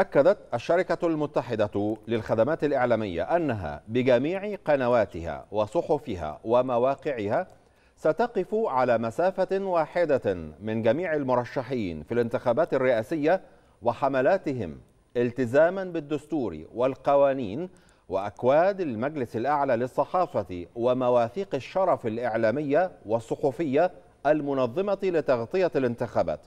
أكدت الشركة المتحدة للخدمات الإعلامية أنها بجميع قنواتها وصحفها ومواقعها ستقف على مسافة واحدة من جميع المرشحين في الانتخابات الرئاسية وحملاتهم التزاما بالدستور والقوانين وأكواد المجلس الأعلى للصحافة ومواثيق الشرف الإعلامية والصحفية المنظمة لتغطية الانتخابات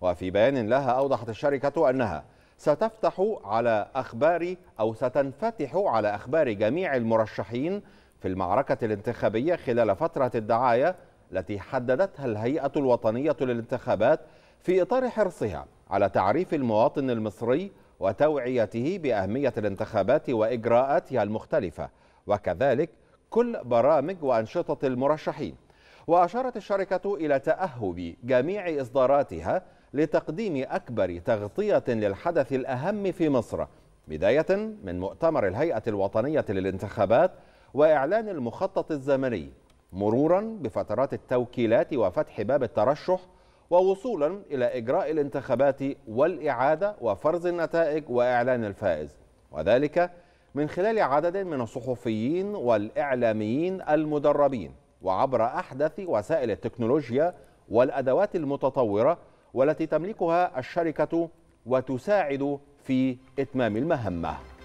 وفي بيان لها أوضحت الشركة أنها ستفتح على أخبار أو ستنفتح على أخبار جميع المرشحين في المعركة الانتخابية خلال فترة الدعاية التي حددتها الهيئة الوطنية للانتخابات في إطار حرصها على تعريف المواطن المصري وتوعيته بأهمية الانتخابات وإجراءاتها المختلفة وكذلك كل برامج وأنشطة المرشحين وأشارت الشركة إلى تأهب جميع إصداراتها لتقديم أكبر تغطية للحدث الأهم في مصر بداية من مؤتمر الهيئة الوطنية للانتخابات وإعلان المخطط الزمني مرورا بفترات التوكيلات وفتح باب الترشح ووصولا إلى إجراء الانتخابات والإعادة وفرز النتائج وإعلان الفائز وذلك من خلال عدد من الصحفيين والإعلاميين المدربين وعبر أحدث وسائل التكنولوجيا والأدوات المتطورة والتي تملكها الشركة وتساعد في إتمام المهمة